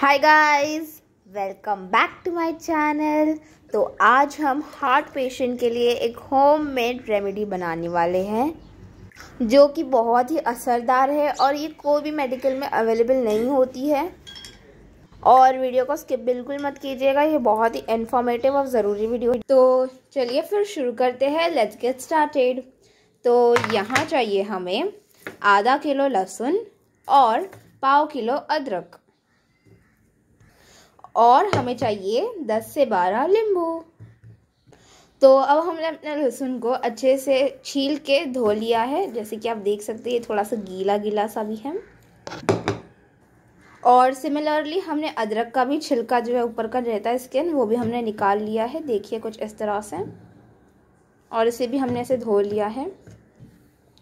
hi guys welcome back to my channel तो आज हम हार्ट पेशेंट के लिए एक होम मेड रेमेडी बनाने वाले हैं जो कि बहुत ही असरदार है और ये कोई भी मेडिकल में अवेलेबल नहीं होती है और वीडियो को स्किप बिल्कुल मत कीजिएगा ये बहुत ही इन्फॉर्मेटिव और ज़रूरी वीडियो है तो चलिए फिर शुरू करते हैं लेट्स गेट स्टार्टेड तो यहाँ चाहिए हमें आधा किलो लहसुन और पाव किलो अदरक और हमें चाहिए दस से बारह नींबू तो अब हमने अपने लहसुन को अच्छे से छील के धो लिया है जैसे कि आप देख सकते हैं ये थोड़ा सा गीला गीला सा भी है और सिमिलरली हमने अदरक का भी छिलका जो है ऊपर का रहता है स्किन वो भी हमने निकाल लिया है देखिए कुछ इस तरह से और इसे भी हमने इसे धो लिया है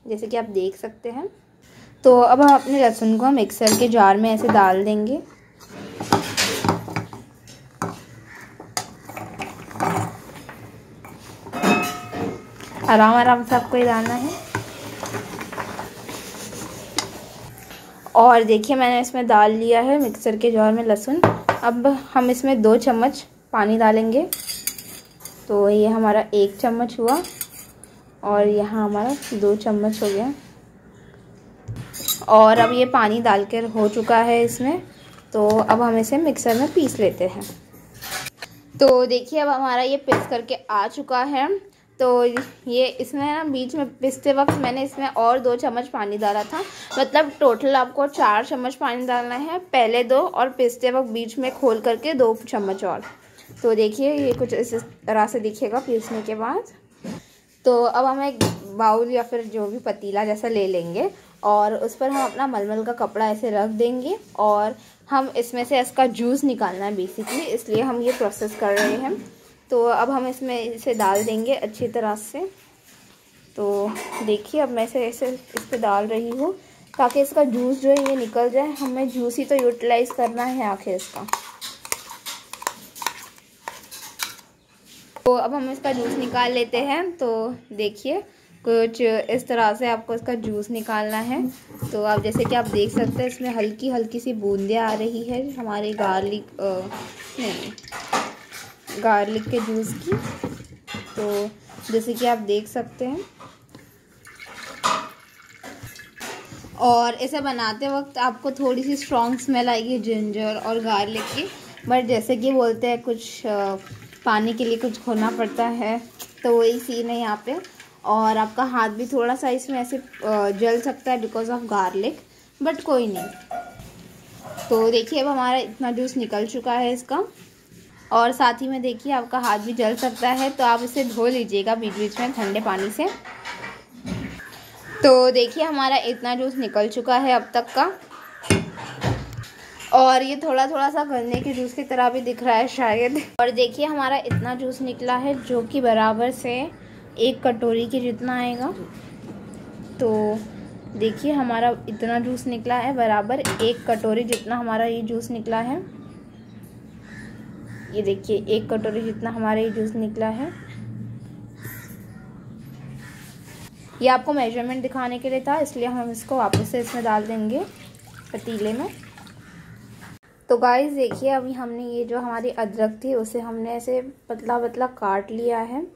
जैसे कि आप देख सकते हैं तो अब हम अपने लहसुन को मिक्सर के जार में ऐसे डाल देंगे आराम आराम से आपको ये डालना है और देखिए मैंने इसमें डाल लिया है मिक्सर के जार में लहसुन अब हम इसमें दो चम्मच पानी डालेंगे तो ये हमारा एक चम्मच हुआ और यहाँ हमारा दो चम्मच हो गया और अब ये पानी डाल कर हो चुका है इसमें तो अब हम इसे मिक्सर में पीस लेते हैं तो देखिए अब हमारा ये पीस करके आ चुका है तो ये इसमें ना बीच में पिसते वक्त मैंने इसमें और दो चम्मच पानी डाला था मतलब टोटल आपको चार चम्मच पानी डालना है पहले दो और पिसते वक्त बीच में खोल करके दो चम्मच और तो देखिए ये कुछ इस तरह से दिखेगा पीसने के बाद तो अब हम एक बाउल या फिर जो भी पतीला जैसा ले लेंगे और उस पर हम अपना मलमल का कपड़ा ऐसे रख देंगे और हम इसमें से इसका जूस निकालना है बेसिकली इसलिए हम ये प्रोसेस कर रहे हैं तो अब हम इसमें इसे डाल देंगे अच्छी तरह से तो देखिए अब मैं इसे ऐसे इस पर डाल रही हूँ ताकि इसका जूस जो है ये निकल जाए हमें जूस ही तो यूटिलाइज़ करना है आखिर इसका तो अब हम इसका जूस निकाल लेते हैं तो देखिए कुछ इस तरह से आपको इसका जूस निकालना है तो आप जैसे कि आप देख सकते हैं इसमें हल्की हल्की सी बूंदें आ रही है हमारे गार्लिक नहीं गार्लिक के जूस की तो जैसे कि आप देख सकते हैं और ऐसे बनाते वक्त आपको थोड़ी सी स्ट्रॉन्ग स्मेल आएगी जिंजर और गार्लिक की बट जैसे कि बोलते हैं कुछ पानी के लिए कुछ खोना पड़ता है तो वही सीन है यहाँ पे और आपका हाथ भी थोड़ा सा इसमें ऐसे जल सकता है बिकॉज ऑफ गार्लिक बट कोई नहीं तो देखिए अब हमारा इतना जूस निकल चुका है इसका और साथ ही में देखिए आपका हाथ भी जल सकता है तो आप इसे धो लीजिएगा बीच बीच में ठंडे पानी से तो देखिए हमारा इतना जूस निकल चुका है अब तक का और ये थोड़ा थोड़ा सा गन्ने के जूस की तरह भी दिख रहा है शायद और देखिए हमारा इतना जूस निकला है जो कि बराबर से एक कटोरी के जितना आएगा तो देखिए हमारा इतना जूस निकला है बराबर एक कटोरी जितना हमारा ये जूस निकला है ये देखिए एक कटोरी जितना हमारे जूस निकला है ये आपको मेजरमेंट दिखाने के लिए था इसलिए हम इसको वापस से इसमें डाल देंगे पतीले में तो गाइस देखिए अभी हमने ये जो हमारी अदरक थी उसे हमने ऐसे पतला पतला काट लिया है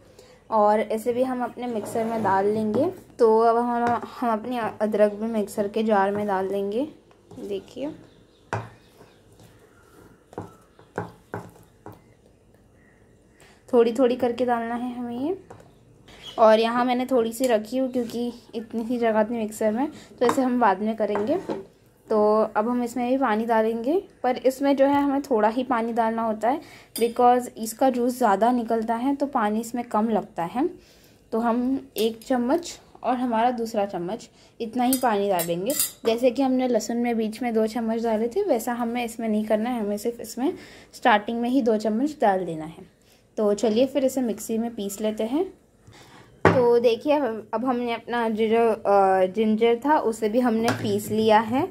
और ऐसे भी हम अपने मिक्सर में डाल लेंगे तो अब हम हम अपनी अदरक भी मिक्सर के जार में डाल देंगे देखिए थोड़ी थोड़ी करके डालना है हमें ये और यहाँ मैंने थोड़ी सी रखी हूँ क्योंकि इतनी सी जगह थी मिक्सर में तो ऐसे हम बाद में करेंगे तो अब हम इसमें भी पानी डालेंगे पर इसमें जो है हमें थोड़ा ही पानी डालना होता है बिकॉज़ इसका जूस ज़्यादा निकलता है तो पानी इसमें कम लगता है तो हम एक चम्मच और हमारा दूसरा चम्मच इतना ही पानी डालेंगे जैसे कि हमने लहसुन में बीच में दो चम्मच डाले थे वैसा हमें इसमें नहीं करना है हमें सिर्फ इसमें स्टार्टिंग में ही दो चम्मच डाल देना है तो चलिए फिर इसे मिक्सी में पीस लेते हैं तो देखिए अब हमने अपना जो जिंजर था उसे भी हमने पीस लिया है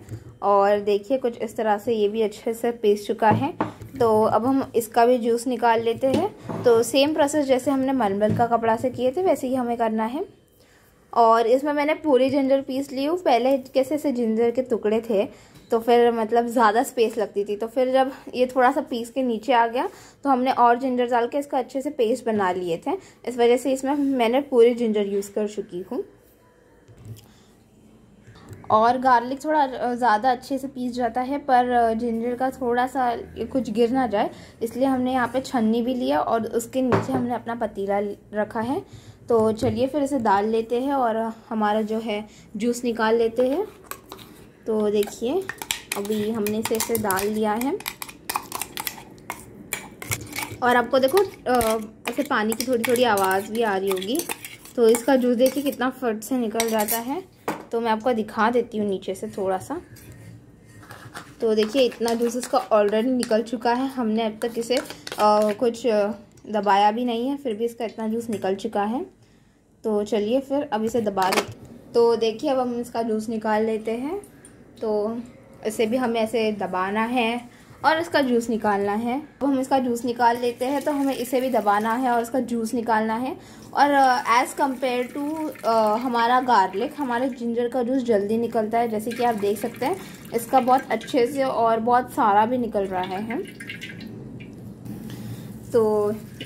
और देखिए कुछ इस तरह से ये भी अच्छे से पीस चुका है तो अब हम इसका भी जूस निकाल लेते हैं तो सेम प्रोसेस जैसे हमने मलमल का कपड़ा से किए थे वैसे ही हमें करना है और इसमें मैंने पूरी जिंजर पीस ली हूँ पहले कैसे ऐसे जिंजर के टुकड़े थे तो फिर मतलब ज़्यादा स्पेस लगती थी तो फिर जब ये थोड़ा सा पीस के नीचे आ गया तो हमने और जिंजर डाल के इसका अच्छे से पेस्ट बना लिए थे इस वजह से इसमें मैंने पूरे जिंजर यूज़ कर चुकी हूँ और गार्लिक थोड़ा ज़्यादा अच्छे से पीस जाता है पर जिंजर का थोड़ा सा कुछ गिर ना जाए इसलिए हमने यहाँ पे छन्नी भी लिया और उसके नीचे हमने अपना पतीला रखा है तो चलिए फिर इसे डाल लेते हैं और हमारा जो है जूस निकाल लेते हैं तो देखिए अभी हमने इसे ऐसे डाल दिया है और आपको देखो ऐसे पानी की थोड़ी थोड़ी आवाज़ भी आ रही होगी तो इसका जूस देखिए कितना फट से निकल जाता है तो मैं आपको दिखा देती हूँ नीचे से थोड़ा सा तो देखिए इतना जूस इसका ऑलरेडी निकल चुका है हमने अब तक इसे आ, कुछ दबाया भी नहीं है फिर भी इसका इतना जूस निकल चुका है तो चलिए फिर अब इसे दबा दे तो देखिए अब हम इसका जूस निकाल लेते हैं तो इसे भी हमें ऐसे दबाना है और इसका जूस निकालना है अब हम इसका जूस निकाल लेते हैं तो हमें इसे भी दबाना है और इसका जूस निकालना है और एज़ कम्पेयर टू हमारा गार्लिक हमारे जिंजर का जूस जल्दी निकलता है जैसे कि आप देख सकते हैं इसका बहुत अच्छे से और बहुत सारा भी निकल रहा है तो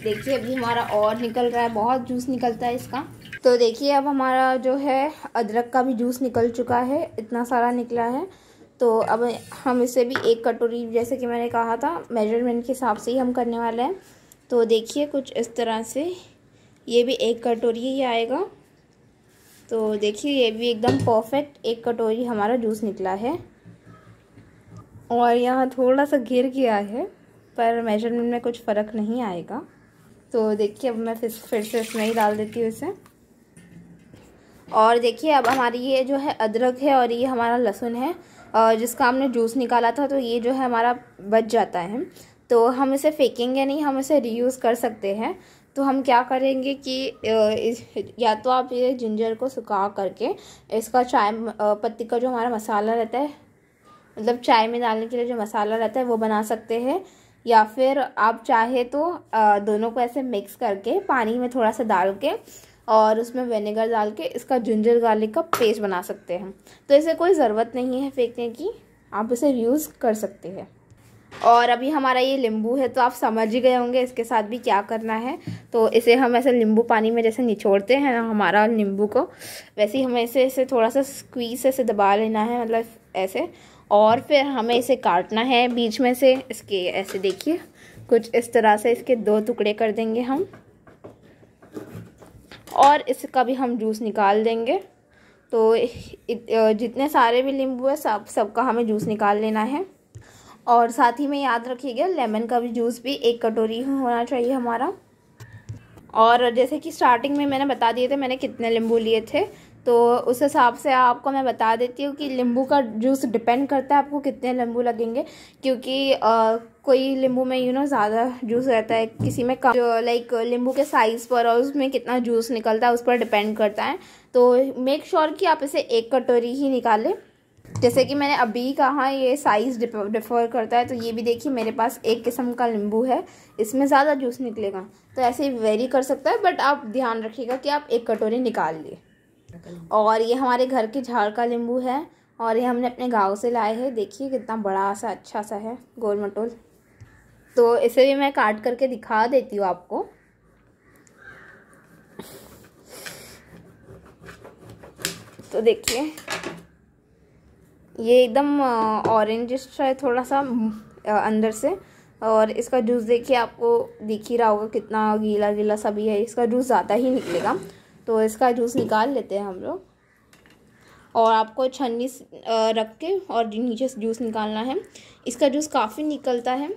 देखिए अभी हमारा और निकल रहा है बहुत जूस निकलता है इसका तो देखिए अब हमारा जो है अदरक का भी जूस निकल चुका है इतना सारा निकला है तो अब हम इसे भी एक कटोरी जैसे कि मैंने कहा था मेजरमेंट के हिसाब से ही हम करने वाले हैं तो देखिए कुछ इस तरह से ये भी एक कटोरी ही आएगा तो देखिए ये भी एकदम परफेक्ट एक कटोरी हमारा जूस निकला है और यहाँ थोड़ा सा गिर गया है पर मेजरमेंट में कुछ फ़र्क नहीं आएगा तो देखिए अब मैं फिर फिर से इसमें ही डाल देती हूँ इसे और देखिए अब हमारी ये जो है अदरक है और ये हमारा लहसुन है और जिसका हमने जूस निकाला था तो ये जो है हमारा बच जाता है तो हम इसे फेंकेंगे नहीं हम इसे रीयूज़ कर सकते हैं तो हम क्या करेंगे कि या तो आप ये जिंजर को सुखा करके इसका चाय पत्ती का जो हमारा मसाला रहता है मतलब चाय में डालने के लिए जो मसाला रहता है वो बना सकते हैं या फिर आप चाहे तो दोनों को ऐसे मिक्स करके पानी में थोड़ा सा डाल के और उसमें वेनेगर डाल के इसका जिंजर गार्लिक का पेस्ट बना सकते हैं तो इसे कोई ज़रूरत नहीं है फेंकने की आप इसे यूज़ कर सकते हैं और अभी हमारा ये नींबू है तो आप समझ ही गए होंगे इसके साथ भी क्या करना है तो इसे हम ऐसे नींबू पानी में जैसे निचोड़ते हैं ना हमारा नींबू को वैसे ही हमें इसे इसे थोड़ा सा स्क्वीज से इसे दबा लेना है मतलब ऐसे और फिर हमें इसे काटना है बीच में से इसके ऐसे देखिए कुछ इस तरह से इसके दो टुकड़े कर देंगे हम और इसका भी हम जूस निकाल देंगे तो जितने सारे भी नींबू है सब सबका हमें जूस निकाल लेना है और साथ ही में याद रखिएगा लेमन का भी जूस भी एक कटोरी होना चाहिए हमारा और जैसे कि स्टार्टिंग में मैंने बता दिए थे मैंने कितने नींबू लिए थे तो उस हिसाब से आपको मैं बता देती हूँ कि नींबू का जूस डिपेंड करता है आपको कितने नींबू लगेंगे क्योंकि आ, कोई नींबू में यू नो ज़्यादा जूस रहता है किसी में कम लाइक नींबू के साइज़ पर और उसमें कितना जूस निकलता है उस पर डिपेंड करता है तो मेक श्योर sure कि आप इसे एक कटोरी ही निकालें जैसे कि मैंने अभी कहा ये साइज़ डिफर करता है तो ये भी देखिए मेरे पास एक किस्म का नींबू है इसमें ज़्यादा जूस निकलेगा तो ऐसे वेरी कर सकता है बट आप ध्यान रखिएगा कि आप एक कटोरी निकाल लिए और ये हमारे घर के झाड़ का नींबू है और ये हमने अपने गांव से लाए हैं देखिए कितना बड़ा सा अच्छा सा है गोल मटोल तो इसे भी मैं काट करके दिखा देती हूँ आपको तो देखिए ये एकदम ऑरेंजिश है थोड़ा सा अंदर से और इसका जूस देखिए आपको दिख ही रहा होगा कितना गीला गीला सा भी है इसका जूस ज़्यादा ही निकलेगा तो इसका जूस निकाल लेते हैं हम लोग और आपको छन्नी रख के और नीचे से जूस निकालना है इसका जूस काफ़ी निकलता है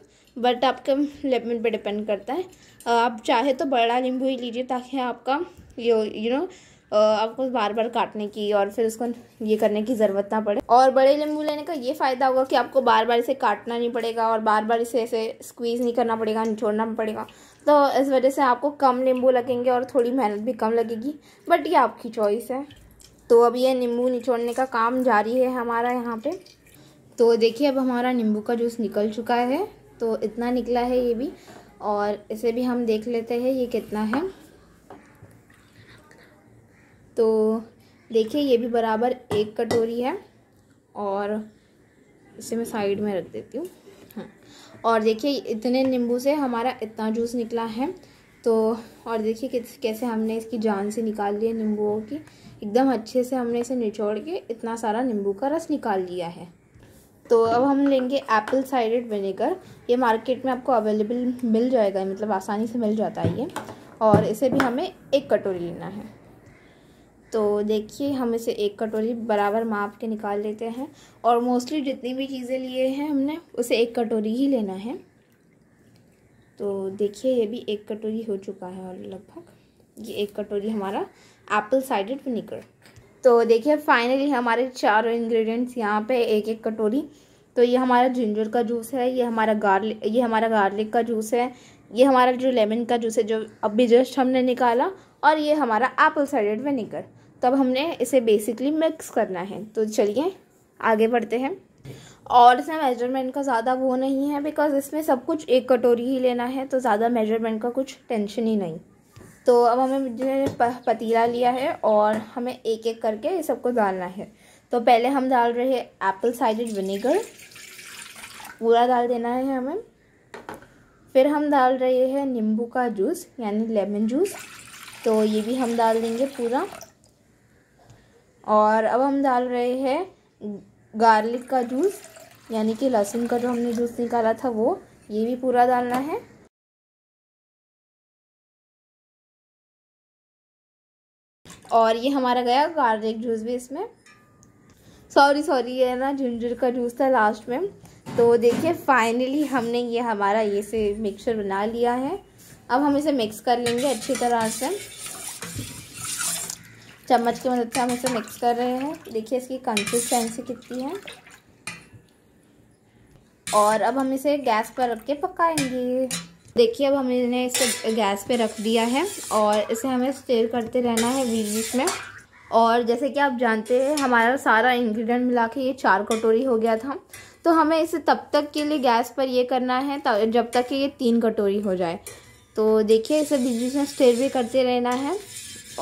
बट आपके लेमन पे डिपेंड करता है आप चाहे तो बड़ा नींबू ही लीजिए ताकि आपका यू नो आपको बार बार काटने की और फिर उसको ये करने की ज़रूरत ना पड़े और बड़े नींबू लेने का ये फ़ायदा होगा कि आपको बार बार इसे काटना नहीं पड़ेगा और बार बार इसे ऐसे स्क्वीज़ नहीं करना पड़ेगा निचोड़ना पड़ेगा तो इस वजह से आपको कम नींबू लगेंगे और थोड़ी मेहनत भी कम लगेगी बट ये आपकी चॉइस है तो अब ये नींबू निचोड़ने का काम जारी है हमारा यहाँ पर तो देखिए अब हमारा नींबू का जूस निकल चुका है तो इतना निकला है ये भी और इसे भी हम देख लेते हैं ये कितना है तो देखिए ये भी बराबर एक कटोरी है और इसे मैं साइड में रख देती हूँ हाँ और देखिए इतने नींबू से हमारा इतना जूस निकला है तो और देखिए कैसे हमने इसकी जान से निकाल लिया नींबूओं की एकदम अच्छे से हमने इसे निचोड़ के इतना सारा नींबू का रस निकाल लिया है तो अब हम लेंगे एप्पल साइडेड विनेगर ये मार्केट में आपको अवेलेबल मिल जाएगा मतलब आसानी से मिल जाता है ये और इसे भी हमें एक कटोरी लेना है तो देखिए हम इसे एक कटोरी बराबर माप के निकाल लेते हैं और मोस्टली जितनी भी चीज़ें लिए हैं हमने उसे एक कटोरी ही लेना है तो देखिए ये भी एक कटोरी हो चुका है और लगभग ये एक कटोरी हमारा एप्पल साइडेड विनीगर तो देखिए फाइनली हमारे चारों इंग्रेडिएंट्स यहाँ पे एक एक कटोरी तो ये हमारा जिंजर का जूस है ये हमारा गार्लिक ये हमारा गार्लिक का जूस है ये हमारा जो लेमन का जूस है जो अभी जस्ट हमने निकाला और ये हमारा एप्पल साइडेड विनीगर तब हमने इसे बेसिकली मिक्स करना है तो चलिए आगे बढ़ते हैं और इसमें मेजरमेंट का ज़्यादा वो नहीं है बिकॉज इसमें सब कुछ एक कटोरी ही लेना है तो ज़्यादा मेजरमेंट का कुछ टेंशन ही नहीं तो अब हमें पतीला लिया है और हमें एक एक करके ये सबको डालना है तो पहले हम डाल रहे हैं एप्पल साइडेड विनेगर पूरा डाल देना है हमें फिर हम डाल रहे हैं नींबू का जूस यानी लेमन जूस तो ये भी हम डाल देंगे पूरा और अब हम डाल रहे हैं गार्लिक का जूस यानी कि लहसुन का जो हमने जूस निकाला था वो ये भी पूरा डालना है और ये हमारा गया गार्लिक जूस भी इसमें सॉरी सॉरी ये ना जिंजर का जूस था लास्ट में तो देखिए फाइनली हमने ये हमारा ये से मिक्सर बना लिया है अब हम इसे मिक्स कर लेंगे अच्छी तरह से चम्मच की मदद से हम इसे मिक्स कर रहे हैं देखिए इसकी कंसिस्टेंसी कितनी है और अब हम इसे गैस पर रख के पकाएंगे देखिए अब हमने इसे गैस पे रख दिया है और इसे हमें स्टेयर करते रहना है बीच बीच में और जैसे कि आप जानते हैं हमारा सारा इंग्रेडिएंट मिला के ये चार कटोरी हो गया था तो हमें इसे तब तक के लिए गैस पर ये करना है जब तक कि ये तीन कटोरी हो जाए तो देखिए इसे बीच बीच में स्टेयर भी करते रहना है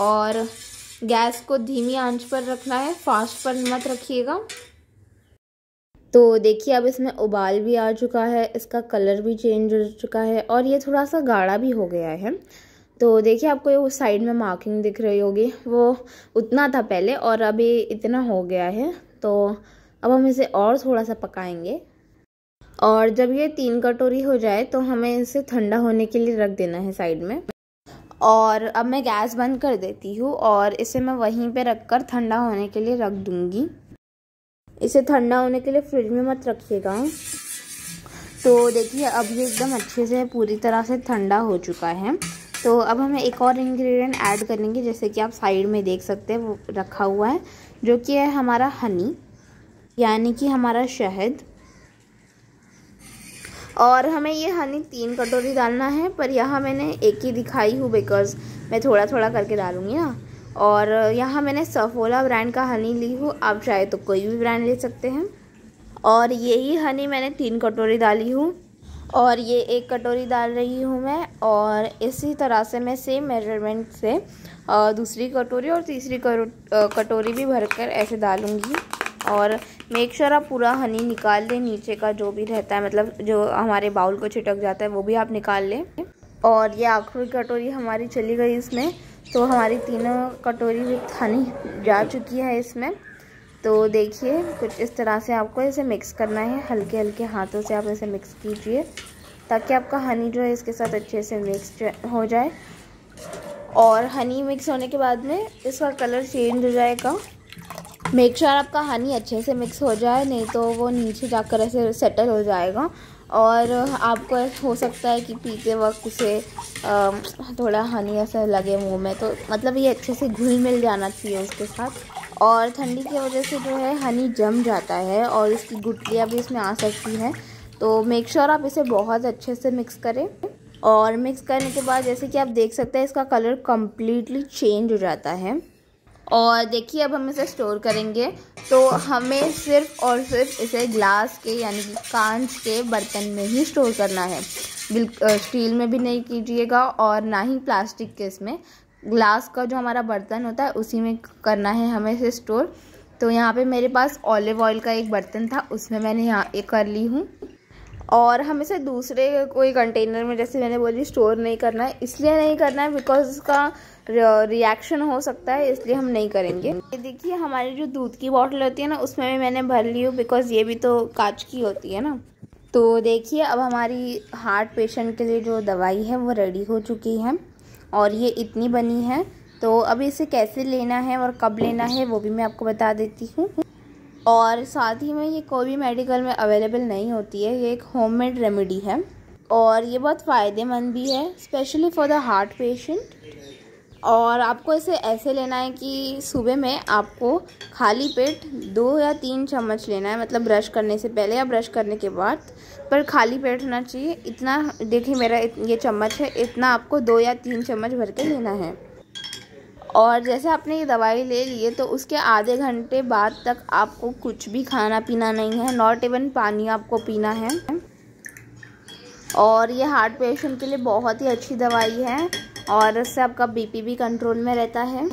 और गैस को धीमी आंच पर रखना है फास्ट पर मत रखिएगा तो देखिए अब इसमें उबाल भी आ चुका है इसका कलर भी चेंज हो चुका है और ये थोड़ा सा गाढ़ा भी हो गया है तो देखिए आपको ये उस साइड में मार्किंग दिख रही होगी वो उतना था पहले और अभी इतना हो गया है तो अब हम इसे और थोड़ा सा पकाएंगे और जब ये तीन कटोरी हो जाए तो हमें इसे ठंडा होने के लिए रख देना है साइड में और अब मैं गैस बंद कर देती हूँ और इसे मैं वहीं पे कर ठंडा होने के लिए रख दूँगी इसे ठंडा होने के लिए फ्रिज में मत रखिएगा तो देखिए अब ये एकदम अच्छे से पूरी तरह से ठंडा हो चुका है तो अब हमें एक और इंग्रेडिएंट ऐड करेंगे जैसे कि आप साइड में देख सकते हैं वो रखा हुआ है जो कि है हमारा हनी यानी कि हमारा शहद और हमें ये हनी तीन कटोरी डालना है पर यहाँ मैंने एक ही दिखाई हूँ बिकॉज़ मैं थोड़ा थोड़ा करके डालूँगी ना और यहाँ मैंने सफोला ब्रांड का हनी ली हूँ आप चाहे तो कोई भी ब्रांड ले सकते हैं और यही हनी मैंने तीन कटोरी डाली हूँ और ये एक कटोरी डाल रही हूँ मैं और इसी तरह से मैं सेम मेजरमेंट से दूसरी कटोरी और तीसरी कटोरी भी भरकर ऐसे डालूँगी और मेक श्योर आप पूरा हनी निकाल लें नीचे का जो भी रहता है मतलब जो हमारे बाउल को छिटक जाता है वो भी आप निकाल लें और ये आखिरी कटोरी हमारी चली गई इसमें तो हमारी तीनों कटोरी विथ हनी जा चुकी है इसमें तो देखिए कुछ इस तरह से आपको इसे मिक्स करना है हल्के हल्के हाथों से आप इसे मिक्स कीजिए ताकि आपका हनी जो है इसके साथ अच्छे से मिक्स हो जाए और हनी मिक्स होने के बाद में इसका कलर चेंज हो जाएगा मेक श्योर आपका हनी अच्छे से मिक्स हो जाए नहीं तो वो नीचे जाकर ऐसे सेटल हो जाएगा और आपको हो सकता है कि पीते वक्त उसे थोड़ा हनी ऐसा लगे मुंह में तो मतलब ये अच्छे से घुल मिल जाना चाहिए उसके साथ और ठंडी की वजह से जो है हनी जम जाता है और इसकी गुटलियाँ भी इसमें आ सकती हैं तो मेक श्योर आप इसे बहुत अच्छे से मिक्स करें और मिक्स करने के बाद जैसे कि आप देख सकते हैं इसका कलर कम्प्लीटली चेंज हो जाता है और देखिए अब हम इसे स्टोर करेंगे तो हमें सिर्फ और सिर्फ इसे ग्लास के यानी कि कांच के बर्तन में ही स्टोर करना है बिल्कुल स्टील में भी नहीं कीजिएगा और ना ही प्लास्टिक के इसमें ग्लास का जो हमारा बर्तन होता है उसी में करना है हमें इसे स्टोर तो यहाँ पे मेरे पास ऑलिव ऑयल का एक बर्तन था उसमें मैंने यहाँ ये कर ली हूँ और हम इसे दूसरे कोई कंटेनर में जैसे मैंने बोली स्टोर नहीं करना है इसलिए नहीं करना है बिकॉज उसका रिएक्शन हो सकता है इसलिए हम नहीं करेंगे ये देखिए हमारी जो दूध की बॉटल होती है ना उसमें भी मैंने भर ली हूँ बिकॉज़ ये भी तो कांच की होती है ना तो देखिए अब हमारी हार्ट पेशेंट के लिए जो दवाई है वो रेडी हो चुकी है और ये इतनी बनी है तो अभी इसे कैसे लेना है और कब लेना है वो भी मैं आपको बता देती हूँ और साथ ही में ये कोई भी मेडिकल में अवेलेबल नहीं होती है ये एक होममेड रेमेडी है और ये बहुत फ़ायदेमंद भी है specially for the heart patient और आपको इसे ऐसे लेना है कि सुबह में आपको खाली पेट दो या तीन चम्मच लेना है मतलब ब्रश करने से पहले या ब्रश करने के बाद पर खाली पेट होना चाहिए इतना देखिए मेरा ये चम्मच है इतना आपको दो या तीन चम्मच भर के लेना है और जैसे आपने ये दवाई ले ली है तो उसके आधे घंटे बाद तक आपको कुछ भी खाना पीना नहीं है नॉट इवन पानी आपको पीना है और ये हार्ट पेशेंट के लिए बहुत ही अच्छी दवाई है और इससे आपका बीपी भी कंट्रोल में रहता है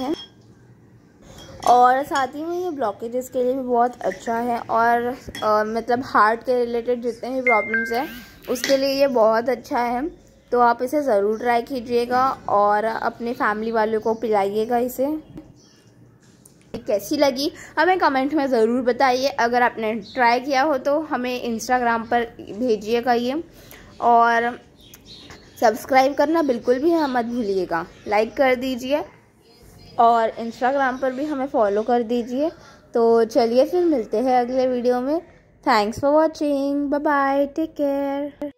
और साथ ही में ये ब्लॉकेजेस के लिए भी बहुत अच्छा है और आ, मतलब हार्ट के रिलेटेड जितने भी प्रॉब्लम्स हैं उसके लिए ये बहुत अच्छा है तो आप इसे ज़रूर ट्राई कीजिएगा और अपने फैमिली वालों को पिलाइएगा इसे कैसी लगी हमें कमेंट में ज़रूर बताइए अगर आपने ट्राई किया हो तो हमें इंस्टाग्राम पर भेजिएगा ये और सब्सक्राइब करना बिल्कुल भी मत भूलिएगा लाइक कर दीजिए और इंस्टाग्राम पर भी हमें फॉलो कर दीजिए तो चलिए फिर मिलते हैं अगले वीडियो में thanks for watching bye take care